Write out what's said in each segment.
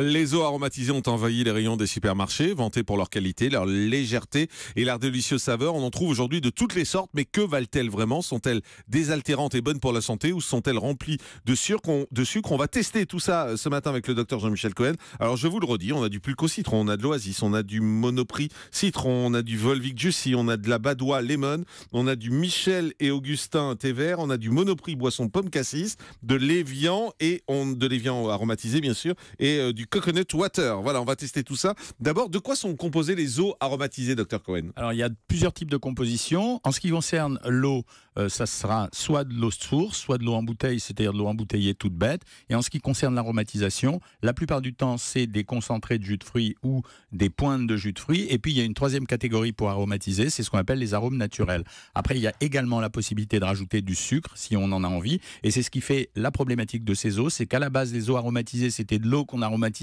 Les eaux aromatisées ont envahi les rayons des supermarchés, vantées pour leur qualité, leur légèreté et leur délicieuse saveur. On en trouve aujourd'hui de toutes les sortes, mais que valent-elles vraiment Sont-elles désaltérantes et bonnes pour la santé ou sont-elles remplies de sucre, on, va tester tout ça ce matin avec le docteur Jean-Michel Cohen. Alors je vous le redis, on a du Pulco Citron, on a de l'Oasis, on a du Monoprix Citron, on a du Volvic Juicy, on a de la Badois Lemon, on a du Michel et Augustin Thé Vert, on a du Monoprix Boisson Pomme Cassis, de l'Évian et on, de l'Évian aromatisé bien sûr, et euh, du coconut water. Voilà, on va tester tout ça. D'abord, de quoi sont composées les eaux aromatisées, docteur Cohen Alors, il y a plusieurs types de compositions. En ce qui concerne l'eau, euh, ça sera soit de l'eau source, soit de l'eau en bouteille, c'est-à-dire de l'eau embouteillée toute bête. Et en ce qui concerne l'aromatisation, la plupart du temps, c'est des concentrés de jus de fruits ou des pointes de jus de fruits. Et puis, il y a une troisième catégorie pour aromatiser, c'est ce qu'on appelle les arômes naturels. Après, il y a également la possibilité de rajouter du sucre si on en a envie. Et c'est ce qui fait la problématique de ces eaux, c'est qu'à la base, les eaux aromatisées, c'était de l'eau qu'on aromatisait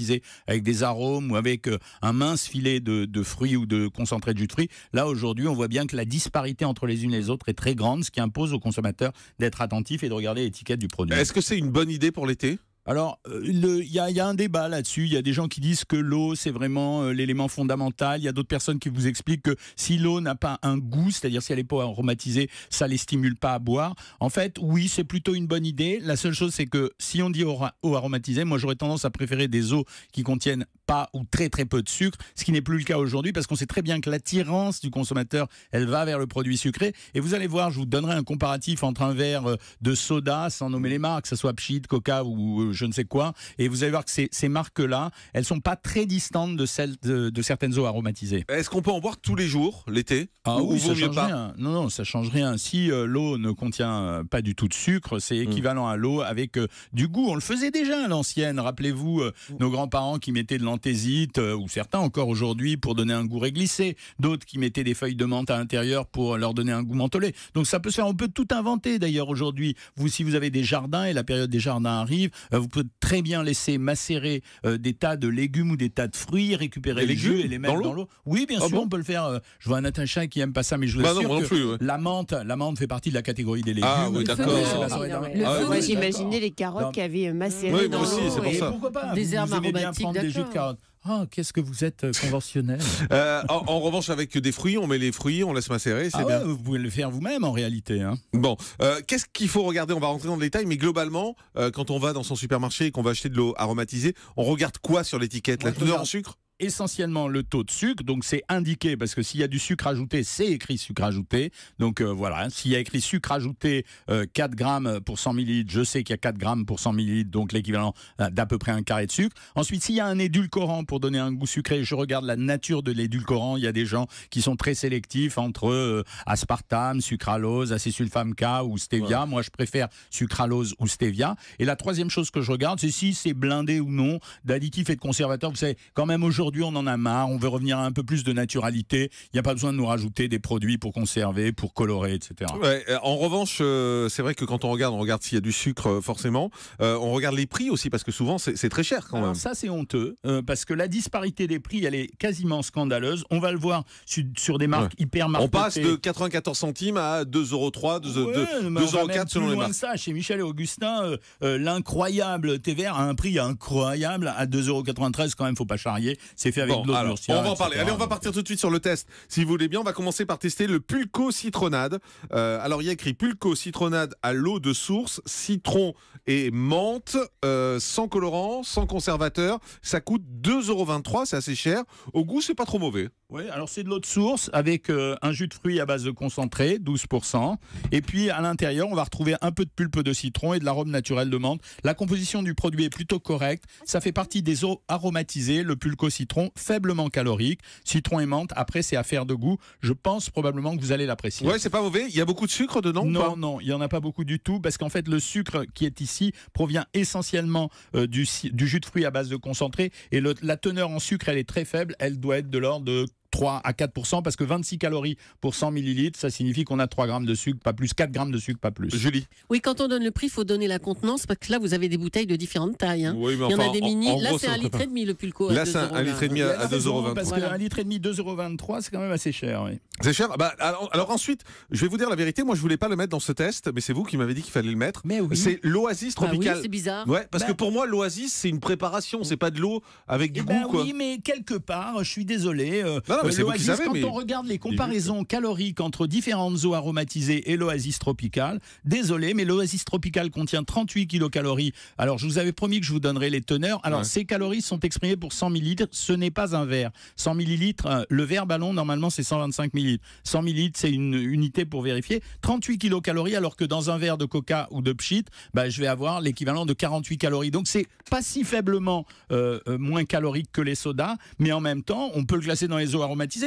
avec des arômes ou avec euh, un mince filet de, de fruits ou de concentré de jus de fruits. Là, aujourd'hui, on voit bien que la disparité entre les unes et les autres est très grande, ce qui impose aux consommateurs d'être attentifs et de regarder l'étiquette du produit. Est-ce que c'est une bonne idée pour l'été alors, euh, il y, a un débat là-dessus. Il y a des gens qui disent que l'eau, c'est vraiment euh, l'élément fondamental. Il y a d'autres personnes qui vous expliquent que si l'eau n'a pas un goût, c'est-à-dire si elle n'est pas aromatisée, ça les stimule pas à boire. En fait, oui, c'est plutôt une bonne idée. La seule chose, c'est que si on dit eau, aromatisée, moi j'aurais tendance à préférer des eaux qui contiennent pas ou très très peu de sucre, ce qui n'est plus le cas aujourd'hui parce qu'on sait très bien que l'attirance du consommateur, elle va vers le produit sucré. Et vous allez voir, je vous donnerai un comparatif entre un verre euh, de soda, sans nommer les marques, que ce soit Pchit, Coca ou je ne sais quoi. Et vous allez voir que ces, marques-là, elles sont pas très distantes de celles de, certaines eaux aromatisées. Est-ce qu'on peut en boire tous les jours l'été Ah oui, ça change rien. Non, non, ça change rien. Si euh, l'eau ne contient euh, pas du tout de sucre, c'est hmm. équivalent à l'eau avec euh, du goût. On le faisait déjà à l'ancienne. Rappelez-vous hmm. nos grands-parents qui mettaient de l'anthésite ou certains encore aujourd'hui pour donner un goût réglissé, d'autres qui mettaient des feuilles de menthe à l'intérieur pour leur donner un goût mentholé. Donc ça peut se faire. On peut tout inventer d'ailleurs aujourd'hui. Vous, si vous avez des jardins et la période des jardins arrive, vous pouvez très bien laisser macérer euh, des tas de légumes ou des tas de fruits, récupérer les, jus et les mettre dans l'eau. Oui, bien ah sûr, on peut le faire. Euh, je vois un attachat qui aime pas ça, mais je vous bah assure non, que plus, la menthe, la menthe fait partie de la catégorie des ah légumes. oui, d'accord. Moi, j'imaginais les ah carottes qui avaient euh, macéré dans l'eau. Pourquoi pas Des herbes aromatiques. Des jus de ah, qu'est-ce que vous êtes euh, conventionnel euh, en, revanche, avec des fruits, on met les fruits, on laisse macérer, c'est ah bien. vous pouvez le faire vous-même en réalité. Hein. Bon, euh, qu'est-ce qu'il faut regarder On va rentrer dans le détail, mais globalement, euh, quand on va dans son supermarché et qu'on va acheter de l'eau aromatisée, on regarde quoi sur l'étiquette La teneur en sucre essentiellement le taux de sucre. Donc c'est indiqué parce que s'il y a du sucre ajouté, c'est écrit sucre ajouté. Donc euh, voilà, hein. s'il y a écrit sucre ajouté 4 euh, grammes pour 100 ml, je sais qu'il y a 4 grammes pour 100 ml, donc l'équivalent euh, d'à peu près un carré de sucre. Ensuite, s'il y a un édulcorant pour donner un goût sucré, je regarde la nature de l'édulcorant. Il y a des gens qui sont très sélectifs entre aspartame, sucralose, acésulfame K ou stevia. Moi, je préfère sucralose ou stevia. Et la troisième chose que je regarde, c'est si c'est blindé ou non d'additifs et de conservateurs. Vous savez, quand même aujourd'hui on en a marre, on veut revenir à un peu plus de naturalité, il n'y a pas besoin de nous rajouter des produits pour conserver, pour colorer, etc. Euh, en revanche, euh, c'est vrai que quand on regarde, on regarde s'il y a du sucre euh, forcément, on regarde les prix aussi parce que souvent c'est très cher quand même. Ça c'est honteux parce que la disparité des prix elle est quasiment scandaleuse. On va le voir sur, des marques hyper marquées. On passe de 94 centimes à 2,03 euros, 2,04 selon les marques. Ça, chez Michel et Augustin, l'incroyable thé vert a un prix incroyable à 2,93 quand même, faut pas charrier. C'est fait avec de l'eau On va en parler. Allez, on va partir tout de suite sur le test. Si vous voulez bien, on va commencer par tester le pulco citronade. Euh, alors, il y a écrit pulco citronade à l'eau de source, citron et menthe, euh, sans colorant, sans conservateur. Ça coûte 2,23€, c'est assez cher. Au goût, c'est pas trop mauvais. Oui, alors c'est de l'eau de source avec euh, un jus de fruits à base de concentré, 12%. Et puis à l'intérieur, on va retrouver un peu de pulpe de citron et de l'arôme naturel de menthe. La composition du produit est plutôt correcte. Ça fait partie des eaux aromatisées, le pulco Citronade citron faiblement calorique. Citron et menthe, après, c'est affaire de goût. Je pense probablement que vous allez l'apprécier. Ouais, c'est pas mauvais. Il y a beaucoup de sucre dedans Non, non, il n'y en a pas beaucoup du tout parce qu'en fait, le sucre qui est ici provient essentiellement euh, du, du, jus de fruits à base de concentré et la teneur en sucre, elle est très faible. Elle doit être de l'ordre de 3 à 4 parce que 26 calories pour 100 millilitres, ça signifie qu'on a 3 grammes de sucre, pas plus, 4 grammes de sucre, pas plus. Julie Oui, quand on donne le prix, il faut donner la contenance parce que là, vous avez des bouteilles de différentes tailles. Hein. il y en a des mini. là, c'est un litre et demi le pulco. Là, c'est un litre et demi à 2,23 euros. Parce qu'un litre et demi, 2,23 euros, c'est quand même assez cher. Oui. C'est cher bah, alors, ensuite, je vais vous dire la vérité. Moi, je voulais pas le mettre dans ce test, mais c'est vous qui m'avez dit qu'il fallait le mettre. Mais C'est l'oasis bah tropical c'est bizarre. Ouais, parce bah que pour moi, l'oasis, c'est une préparation. C'est pas de l'eau avec du eh ben goût. Oui, mais quelque part, je suis désolé. Euh, mais Quand on regarde les comparaisons caloriques entre différentes eaux aromatisées et l'oasis tropicale, désolé, mais l'oasis tropicale contient 38 kilocalories. Alors, je vous avais promis que je vous donnerais les teneurs. Alors, ces calories sont exprimées pour 100 millilitres. Ce n'est pas un verre. 100 millilitres, euh, le verre ballon, normalement, c'est 125 millilitres. 100 millilitres, c'est une unité pour vérifier. 38 kilocalories, alors que dans un verre de coca ou de pchit, bah, je vais avoir l'équivalent de 48 calories. Donc, c'est pas si faiblement euh, euh, moins calorique que les sodas, mais en même temps, on peut le classer dans les eaux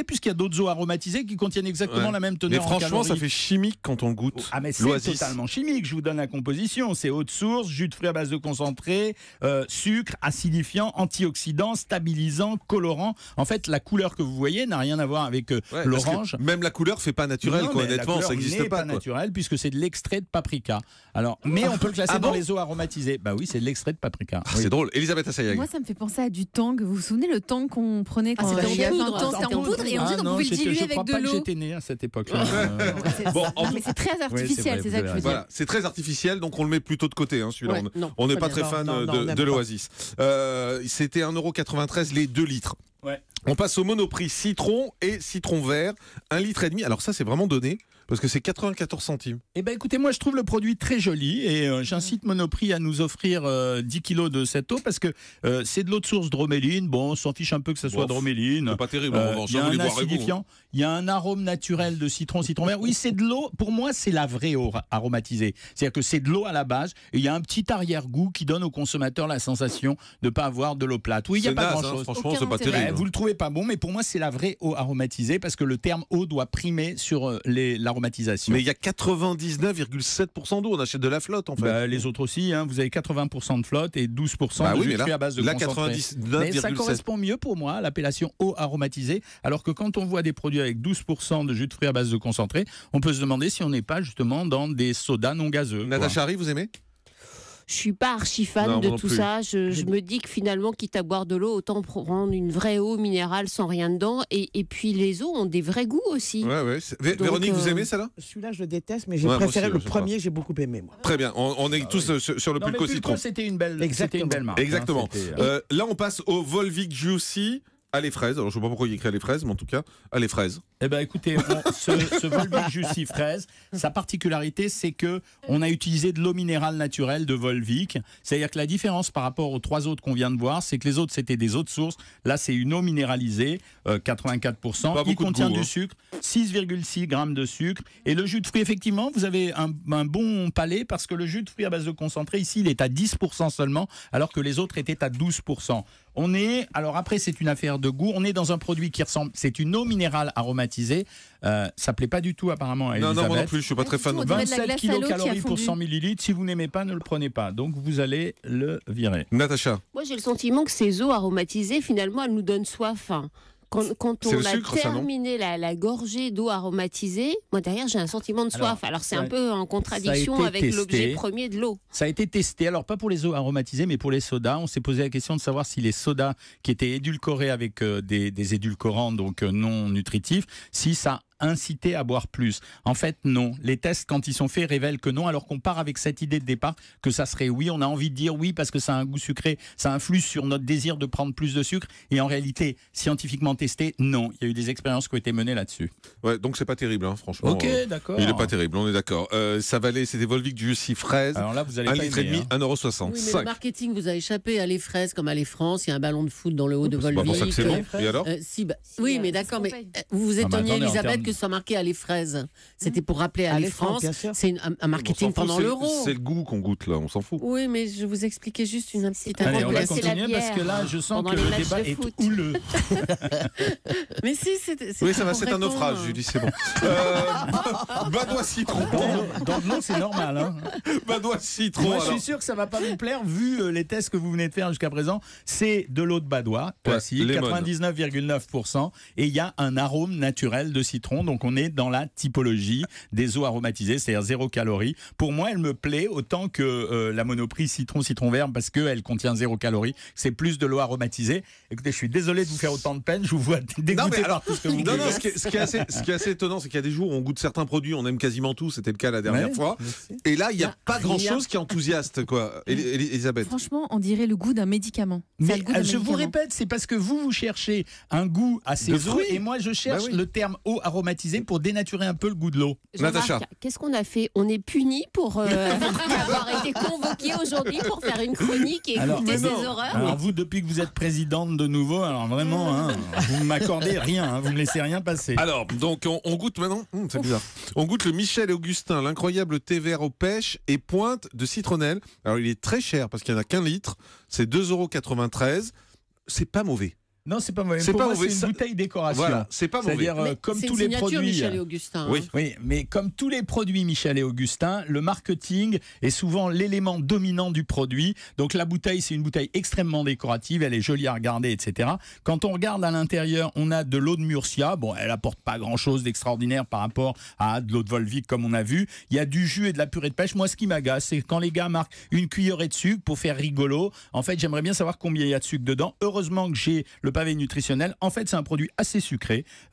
puisqu'il y a d'autres eaux aromatisées qui contiennent exactement la même teneur. Mais franchement, ça fait chimique quand on goûte. Ah, mais c'est totalement chimique. Je vous donne la composition. C'est eau de source, jus de fruits à base de concentré, euh, sucre, acidifiant, antioxydant, stabilisant, colorant. En fait, la couleur que vous voyez n'a rien à voir avec euh, l'orange. Même la couleur fait pas naturel. honnêtement, ça n'existe pas. pas naturel puisque c'est de l'extrait de paprika. Alors, mais on peut le classer ah dans les eaux aromatisées. Bah oui, c'est de l'extrait de paprika. Ah, c'est drôle. Elisabeth Assayag. Moi, ça me fait penser à du tang. Vous vous souvenez le tang qu'on prenait quand on était en poudre et ensuite on ah pouvait le diluer avec de l'eau. Je crois pas que j'étais né à cette époque-là. Euh, mais c'est très artificiel, c'est ça C'est très artificiel, donc on le met plutôt de côté, hein, On n'est pas très fan de l'Oasis. Euh, c'était 1,93€ les 2 litres. On passe au monoprix citron et citron vert, un litre et demi. Alors ça, c'est vraiment donné. Parce que c'est 94 centimes. Eh bien, écoutez, moi, je trouve le produit très joli et euh, j'incite Monoprix à nous offrir 10 euh, kilos de cette eau parce que euh, c'est de l'eau de source droméline. Bon, on s'en fiche un peu que ça soit droméline. C'est pas terrible, en revanche, un il y a un arôme naturel de citron, citron vert. Oui, c'est de l'eau. Pour moi, c'est la vraie eau aromatisée. C'est-à-dire que c'est de l'eau à la base et il y a un petit arrière-goût qui donne au consommateur la sensation de ne pas avoir de l'eau plate. Oui, il n'y a pas hein, grand-chose. franchement, c'est pas terrible. Bah, vous le trouvez pas bon, mais pour moi, c'est la vraie eau aromatisée parce que le terme eau doit primer sur euh, l'aromatisation. Mais il y a 99,7% d'eau. On achète de la flotte, en fait. Bah, les autres aussi. Hein. vous avez 80% de flotte et 12% bah de oui, jus à base de concentré. mais ça correspond mieux pour moi l'appellation eau aromatisée, alors que quand on voit des produits avec 12% de jus de fruits à base de concentré, on peut se demander si on n'est pas justement dans des sodas non gazeux. Natacha Harry, vous aimez je suis pas archi fan de tout ça. Je, me dis que finalement, quitte à boire de l'eau, autant prendre une vraie eau minérale sans rien dedans. Et, puis les eaux ont des vrais goûts aussi. Véronique, vous euh, aimez celle-là Celui-là, je le déteste, mais j'ai préféré le premier. J'ai beaucoup aimé. Moi. Très bien. On, est ah tous euh, sur, le plus pulco citron. C'était une belle, une belle marque. Hein. Exactement. Euh, là, on passe au Volvic Juicy à les fraises. Alors, je ne sais pas pourquoi il écrit les fraises, mais en tout cas, à les fraises. Eh bien, écoutez, ce, Volvic Jussi fraise, sa particularité, c'est que on a utilisé de l'eau minérale naturelle de Volvic. C'est-à-dire que la différence par rapport aux trois autres qu'on vient de voir, c'est que les autres, c'était des autres sources Là, c'est une eau minéralisée, 84%. Euh, qui contient du hein. sucre, 6,6 g de sucre. Et le jus de fruit effectivement, vous avez un, un bon palais parce que le jus de fruit à base de concentré, ici, il est à 10% seulement, alors que les autres étaient à 12%. On est, alors après, c'est une affaire de goût. On est dans un produit qui ressemble, c'est une eau minérale aromatisée. Ça euh, ça plaît pas du tout apparemment à non, Non, moi non plus, je suis pas très fan. 27 kilocalories pour 100 millilitres. Si vous n'aimez pas, ne le prenez pas. Donc vous allez le virer. Natacha. Moi j'ai le sentiment que ces eaux aromatisées, finalement, elles nous donnent soif quand, on a terminé la, gorgée d'eau aromatisée, moi derrière j'ai un sentiment de soif. Alors, c'est un peu en contradiction avec l'objet premier de l'eau. Ça a été testé. Alors pas pour les eaux aromatisées, mais pour les sodas. On s'est posé la question de savoir si les sodas qui étaient édulcorés avec euh, des, édulcorants donc euh, non nutritifs, si ça inciter à boire plus. En fait, non. Les tests, quand ils sont faits, révèlent que non, alors qu'on part avec cette idée de départ que ça serait oui. On a envie de dire oui parce que ça a un goût sucré, ça influe sur notre désir de prendre plus de sucre. Et en réalité, scientifiquement testé, non. Il y a eu des expériences qui ont été menées là-dessus. Ouais, donc c'est pas terrible, hein, franchement. Ok, euh, d'accord. Il est pas terrible, on est d'accord. Euh, ça valait, c'était Volvic du Jussi fraise. Alors là, vous allez 1,5 litre €. Hein. le marketing vous a échappé à les fraises comme à les France. Il y a un ballon de foot dans le haut de bah, Volvic. Euh, bah, ça c'est bon. alors oui, mais d'accord, mais vous vous ah, étonniez, Elisabeth, que soit marqué à les fraises. C'était pour rappeler à, la France. C'est un, marketing pendant l'euro. C'est le goût qu'on goûte là, on s'en fout. Oui, mais je vous expliquais juste une petite Allez, on va continuer parce que là, je sens que le débat est houleux. mais si, c'est. Oui, ça va, c'est un naufrage, Julie, euh, c'est bon. Badois euh, citron. Dans le nom, c'est normal. Hein. Badois citron. je suis sûr que ça va pas vous plaire vu euh, les tests que vous venez de faire jusqu'à présent. C'est de l'eau de Badois, classique, 99,9%. Et il y a un arôme naturel de citron donc on est dans la typologie des eaux aromatisées, c'est-à-dire zéro calorie. Pour moi, elle me plaît autant que euh, la monoprix citron, citron vert, parce qu'elle contient zéro calorie. C'est plus de l'eau aromatisée. Écoutez, je suis désolé de vous faire autant de peine, je vous vois dégoûté non, ce non, ce, qui est, assez, étonnant, c'est qu'il y a des jours où on goûte certains produits, on aime quasiment tout, c'était le cas la dernière fois. Et là, il n'y a pas grand-chose qui enthousiaste, quoi. Elisabeth. Franchement, on dirait le goût d'un médicament. Mais, goût ah, je vous répète, c'est parce que vous, vous cherchez un goût assez eaux et moi, je bah cherche le terme eau aromatisée pour dénaturer un peu le goût de l'eau. Natacha. Qu'est-ce qu'on a fait On est puni euh, pour avoir été convoqué aujourd'hui pour faire une chronique et alors, écouter ces horreurs. Alors vous, depuis que vous êtes présidente de nouveau, alors vraiment, hein, vous ne m'accordez rien, hein, vous ne me laissez rien passer. Alors, donc on, goûte maintenant, mmh, c'est bizarre, on goûte le Michel Augustin, l'incroyable thé vert aux pêches et pointe de citronnelle. Alors il est très cher parce qu'il n'y en a qu'un litre, c'est 2,93 euros, c'est pas mauvais. Non, c'est pas mauvais. C'est pas une bouteille décoration. Voilà, c'est pas mauvais. C'est-à-dire euh, comme tous les produits. Michel euh, et Augustin. Oui. oui, mais comme tous les produits Michel et Augustin, le marketing est souvent l'élément dominant du produit. Donc la bouteille, c'est une bouteille extrêmement décorative. Elle est jolie à regarder, etc. Quand on regarde à l'intérieur, on a de l'eau de Murcia. Bon, elle apporte pas grand-chose d'extraordinaire par rapport à de l'eau de Volvic, comme on a vu. Il y a du jus et de la purée de pêche. Moi, ce qui m'agace, c'est quand les gars marquent une cuillerée de sucre pour faire rigolo. En fait, j'aimerais bien savoir combien il y a de sucre dedans. Heureusement que j'ai le pavé nutritionnel. En fait, c'est un produit assez sucré, 8,3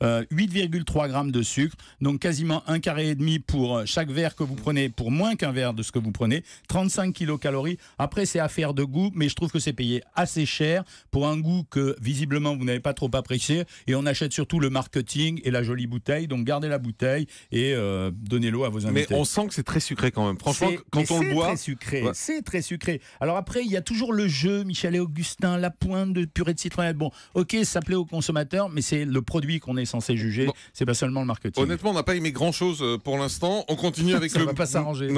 euh, grammes de sucre, donc quasiment un carré et demi pour euh, chaque verre que vous prenez, pour moins qu'un verre de ce que vous prenez, 35 kilocalories. Après, c'est affaire de goût, mais je trouve que c'est payé assez cher pour un goût que visiblement vous n'avez pas trop apprécié. Et on achète surtout le marketing et la jolie bouteille. Donc gardez la bouteille et euh, donnez-le à vos invités. Mais on sent que c'est très sucré quand même. Franchement, quand on le boit, c'est sucré. C'est très sucré. Alors après, il y a toujours le jeu. Michel et Augustin, la pointe de purée de citronnelle. Bon, Ok, ça plaît aux consommateurs, mais c'est le produit qu'on est censé juger. Ce C'est pas seulement le marketing. Honnêtement, on n'a pas aimé grand chose euh, pour l'instant. On continue avec ça le. Va pas s'arranger.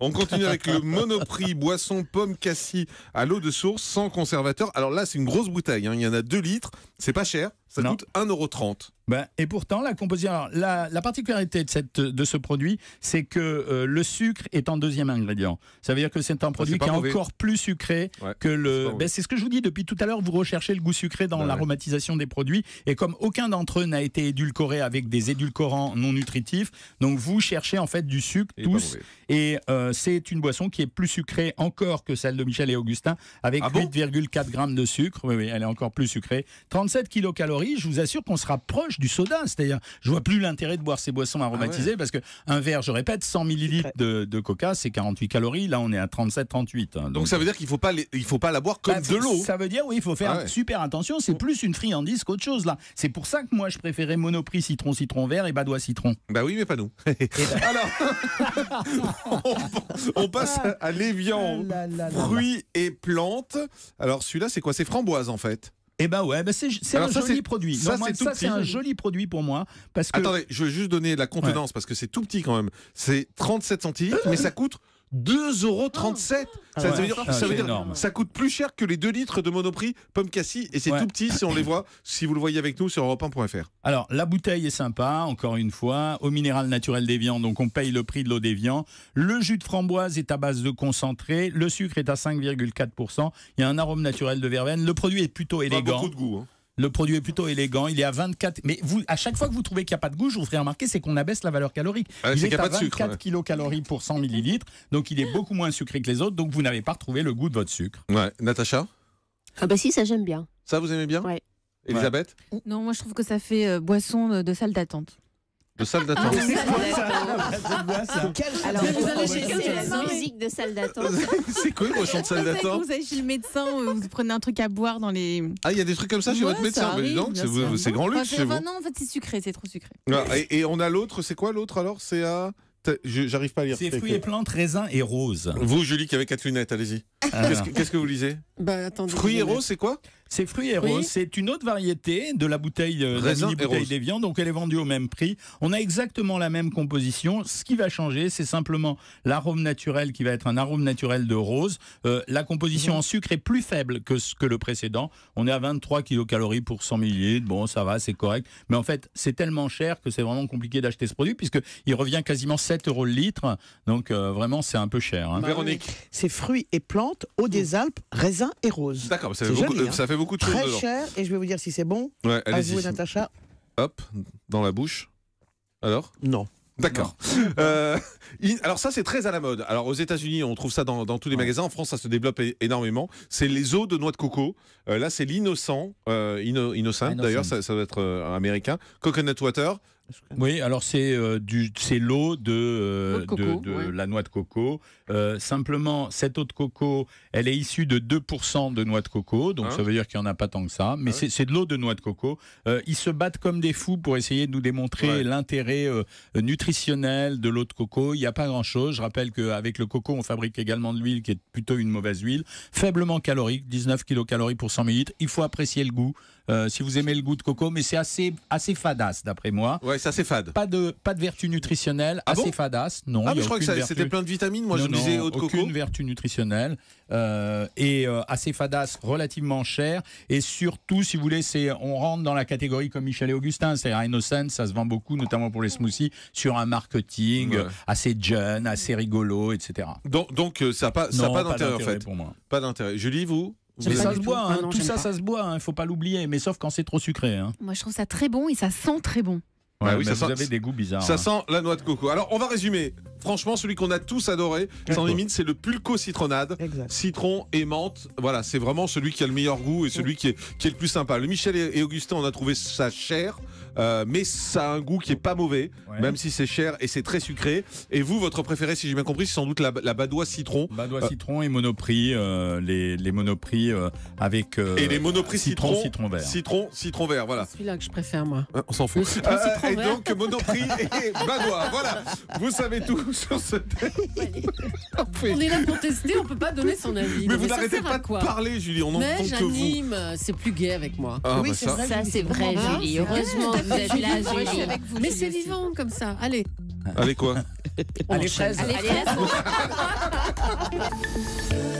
On continue avec le Monoprix boisson pomme cassis à l'eau de source sans conservateur. Alors là, c'est une grosse bouteille. Hein. Il y en a 2 litres. C'est pas cher. Ça coûte 1,30€. Ben, et pourtant, la composition. la, particularité de, cette, de ce produit, c'est que euh, le sucre est en deuxième ingrédient. Ça veut dire que c'est un ah, produit qui est encore plus sucré que le. Ben, c'est ce que je vous dis depuis tout à l'heure. Vous recherchez le goût sucré dans l'aromatisation des produits. Et comme aucun d'entre eux n'a été édulcoré avec des édulcorants non nutritifs, donc vous cherchez en fait du sucre et tous. Euh, et c'est une boisson qui est plus sucrée encore que celle de Michel et Augustin, avec 8,4 ah g de sucre. Oui, oui, elle est encore plus sucrée. 37 kcal je vous assure qu'on sera proche du soda. C'est-à-dire, je vois plus l'intérêt de boire ces boissons aromatisées ah parce que un verre, je répète, 100 ml de, coca, c'est 48 calories. Là, on est à 37-38. Hein, donc, ça veut euh, dire qu'il faut pas, il faut pas la boire comme bah, de l'eau. Ça veut dire oui, il faut faire ah super attention. C'est oh. plus une friandise qu'autre chose là. C'est pour ça que moi, je préférais Monoprix citron citron vert et Badois citron. Bah oui, mais pas nous. Bah- Alors, on, passe ah. à l'évian fruits et plantes. Alors celui-là, c'est quoi C'est framboise en fait. Eh ben ouais, ben c'est un joli produit. Ça, c'est un joli produit pour moi. Parce que... Attendez, je vais juste donner la contenance parce que c'est tout petit quand même. C'est 37 centilitres, mais ça coûte 2,37 euros. ça, ça, coûte plus cher que les 2 litres de Monoprix Pomme Cassis. Et c'est tout petit si on les voit, si vous le voyez avec nous sur europe Alors, la bouteille est sympa, encore une fois. Au minéral naturel des viandes, donc on paye le prix de l'eau des viandes. Le jus de framboise est à base de concentré. Le sucre est à 5,4%. Il y a un arôme naturel de verveine. Le produit est plutôt élégant. Pas beaucoup de goût. Hein. Le produit est plutôt élégant. Il est à 24. Mais vous, à chaque fois que vous trouvez qu'il n'y a pas de goût, je vous ferai remarquer, c'est qu'on abaisse la valeur calorique. Ah, il est, à 24 kilocalories pour 100 millilitres. Donc il est beaucoup moins sucré que les autres. Donc vous n'avez pas retrouvé le goût de votre sucre. Ouais. Natacha Ah, bah si, ça j'aime bien. Ça, vous aimez bien Oui. Elisabeth Non, moi je trouve que ça fait euh, boisson de salle d'attente. De salle d'attente. musique de salle d'attente. C'est quoi le chant de salle d'attente Vous allez chez le médecin, euh, vous prenez un truc à boire dans les. Ah, il y a des trucs comme ça chez votre médecin. Ah c'est grand luxe. Non, en fait, c'est sucré, c'est trop sucré. Ah, et on a l'autre, c'est quoi l'autre alors C'est à. J'arrive pas à lire. C'est fruits et plantes, raisins et roses. Vous, Julie, qui avez quatre lunettes, allez-y. Ah. Qu'est-ce que vous lisez bah, Fruits et roses, c'est quoi c'est Fruit et rose, C'est une autre variété de la bouteille, euh, de la mini bouteille des viandes. Donc elle est vendue au même prix. On a exactement la même composition. Ce qui va changer, c'est simplement l'arôme naturel qui va être un arôme naturel de rose. Euh, la composition en sucre est plus faible que, que le précédent. On est à 23 kilocalories pour 100 ml, Bon, ça va, c'est correct. Mais en fait, c'est tellement cher que c'est vraiment compliqué d'acheter ce produit puisqu'il revient quasiment 7 euros le litre. Donc euh, vraiment, c'est un peu cher. Hein. Véronique. C'est fruits et plantes, eau des mmh. Alpes, raisin et rose. D'accord, ça, fait beaucoup, hein très cher, et je vais vous dire si c'est bon. à vous, Natacha. Hop, dans la bouche. Alors Non. D'accord. Euh, alors ça, c'est très à la mode. Alors aux États-Unis, on trouve ça dans, tous les magasins. En France, ça se développe énormément. C'est les eaux de noix de coco. Euh, là, c'est l'innocent, euh, innocent. D'ailleurs, ça, ça, doit être américain. Coconut water. Oui, alors c'est euh, l'eau de, euh, la noix de coco. Euh, simplement, cette eau de coco, elle est issue de 2% de noix de coco, donc hein ça veut dire qu'il n'y en a pas tant que ça, mais ah c'est de l'eau de noix de coco. ils se battent comme des fous pour essayer de nous démontrer l'intérêt nutritionnel de l'eau de coco. Il n'y a pas grand-chose. Je rappelle qu'avec le coco, on fabrique également de l'huile qui est plutôt une mauvaise huile, faiblement calorique, 19 kcal pour 100 ml. Il faut apprécier le goût. Euh, si vous aimez le goût de coco, mais c'est assez, assez fadasse d'après moi. Ouais, c'est assez fade. Pas de, pas de vertu nutritionnelle, ah assez fadasse, non. Ah, mais je crois que c'était plein de vitamines, moi je disais eau de coco. Aucune vertu nutritionnelle, euh, et euh, assez fadasse, relativement cher, et surtout, si vous voulez, on rentre dans la catégorie comme Michel et Augustin, c'est-à-dire Innocent, ça se vend beaucoup, notamment pour les smoothies, sur un marketing assez jeune, assez rigolo, etc. Donc, donc ça n'a pas, pas d'intérêt en fait. Pour moi. Pas d'intérêt. Julie, vous mais hein. ah ça se boit, tout, ça, ça se boit, il ne faut pas l'oublier, mais sauf quand c'est trop sucré. Hein. Moi, je trouve ça très bon et ça sent très bon. Ah ça vous sent, avez des goûts bizarres. Ça hein. sent la noix de coco. Alors, on va résumer. Franchement, celui qu'on a tous adoré, sans c'est le pulco citronade. Citron et menthe. Voilà, c'est vraiment celui qui a le meilleur goût et celui qui est, qui est le plus sympa. Le Michel et Augustin, on a trouvé ça cher. Euh, mais ça a un goût qui est pas mauvais, même si c'est cher et c'est très sucré. Et vous, votre préféré, si j'ai bien compris, c'est sans doute la, la Badois citron. Badois euh, citron et Monoprix, euh, les, Monoprix avec. et les Monoprix citron, citron, vert. Citron, citron vert, voilà. celui-là que je préfère, moi. Ah, on s'en fout. Citron, ah, citron et donc Monoprix et Badois, voilà. Vous savez tout sur ce thème. on est là pour tester, on peut pas donner son avis. Mais, vous n'arrêtez pas de parler, Julie, on n'entend que vous. j'anime, c'est plus gay avec moi. Ah, bah oui, c'est ça c'est vrai, Julie, heureusement vous êtes là, Julie. Je suis avec vous, Mais Julie c'est aussi. vivant comme ça. Allez. Allez quoi Allez, fraise. Allez, fraise.